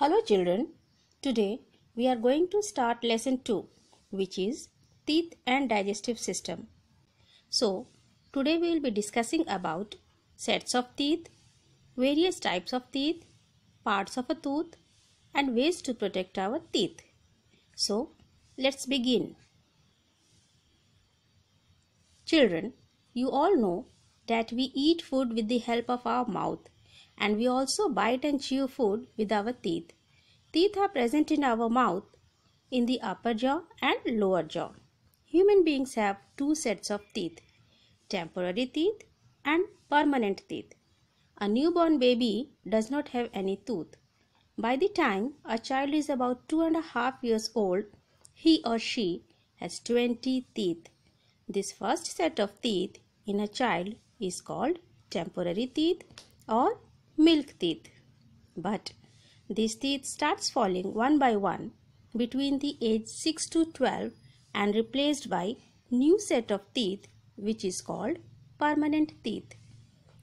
Hello children, today we are going to start lesson 2 which is teeth and digestive system. So today we will be discussing about sets of teeth, various types of teeth, parts of a tooth and ways to protect our teeth. So let's begin. Children, you all know that we eat food with the help of our mouth and we also bite and chew food with our teeth. Teeth are present in our mouth, in the upper jaw and lower jaw. Human beings have two sets of teeth temporary teeth and permanent teeth. A newborn baby does not have any tooth. By the time a child is about two and a half years old, he or she has 20 teeth. This first set of teeth in a child is called temporary teeth or milk teeth. But these teeth starts falling one by one between the age 6 to 12 and replaced by new set of teeth which is called permanent teeth.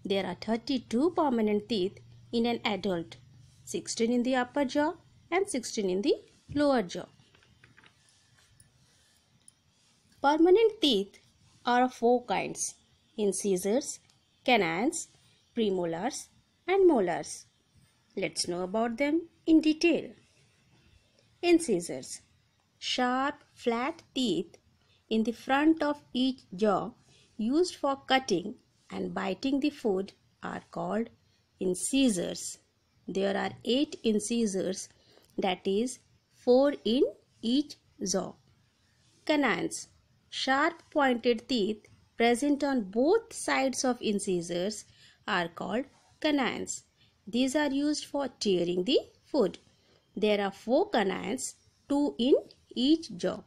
There are 32 permanent teeth in an adult, 16 in the upper jaw and 16 in the lower jaw. Permanent teeth are of four kinds incisors, canines, premolars, and molars. Let's know about them in detail. Incisors Sharp, flat teeth in the front of each jaw used for cutting and biting the food are called incisors. There are 8 incisors that is 4 in each jaw. Canines Sharp pointed teeth present on both sides of incisors are called canines. These are used for tearing the food. There are four canines, two in each jaw.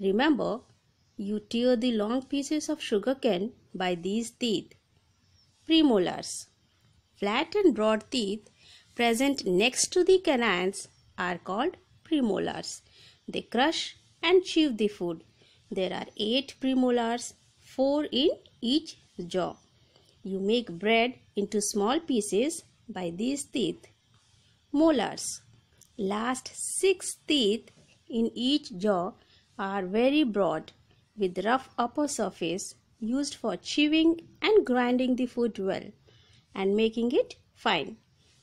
Remember, you tear the long pieces of sugarcane by these teeth. Premolars. Flat and broad teeth present next to the canines are called premolars. They crush and chew the food. There are 8 premolars, 4 in each jaw. You make bread into small pieces by these teeth. Molars. Last six teeth in each jaw are very broad with rough upper surface used for chewing and grinding the food well and making it fine.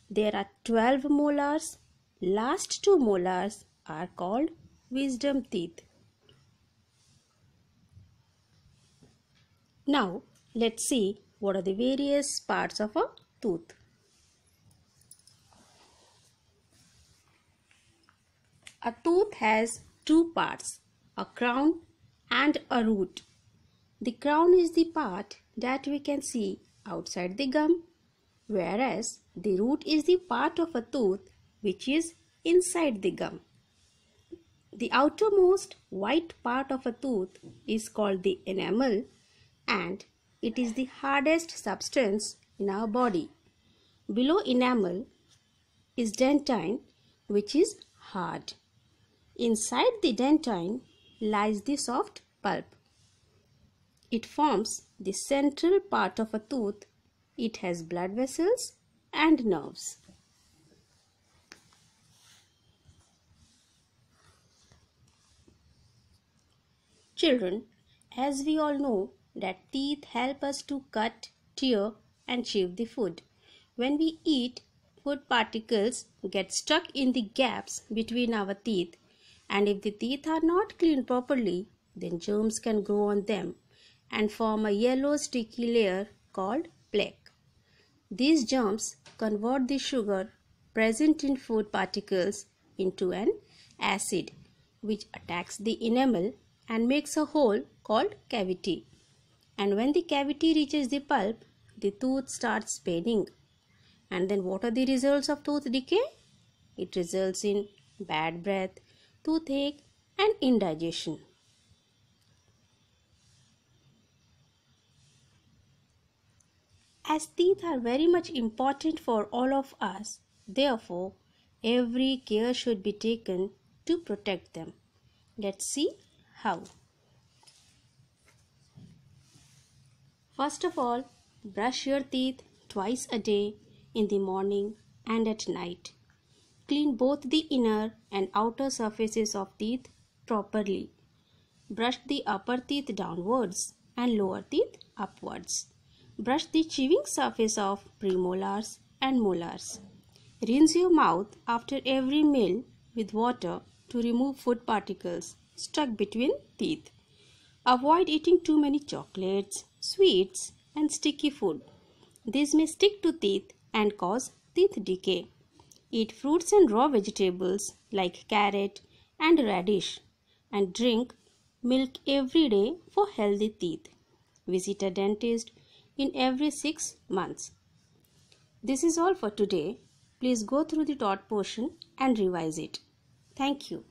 There are 12 molars. Last two molars are called wisdom teeth. Now let's see what are the various parts of a tooth. A tooth has two parts, a crown and a root. The crown is the part that we can see outside the gum, whereas the root is the part of a tooth which is inside the gum. The outermost white part of a tooth is called the enamel and it is the hardest substance in our body. Below enamel is dentine which is hard. Inside the dentine lies the soft pulp. It forms the central part of a tooth. It has blood vessels and nerves. Children, as we all know, that teeth help us to cut, tear, and chew the food. When we eat, food particles get stuck in the gaps between our teeth, and if the teeth are not cleaned properly, then germs can grow on them and form a yellow sticky layer called plaque. These germs convert the sugar present in food particles into an acid which attacks the enamel and makes a hole called cavity and when the cavity reaches the pulp the tooth starts paining and then what are the results of tooth decay it results in bad breath toothache and indigestion as teeth are very much important for all of us therefore every care should be taken to protect them let's see how First of all, brush your teeth twice a day in the morning and at night. Clean both the inner and outer surfaces of teeth properly. Brush the upper teeth downwards and lower teeth upwards. Brush the chewing surface of premolars and molars. Rinse your mouth after every meal with water to remove food particles stuck between teeth. Avoid eating too many chocolates, sweets, and sticky food. These may stick to teeth and cause teeth decay. Eat fruits and raw vegetables like carrot and radish and drink milk every day for healthy teeth. Visit a dentist in every 6 months. This is all for today. Please go through the taught portion and revise it. Thank you.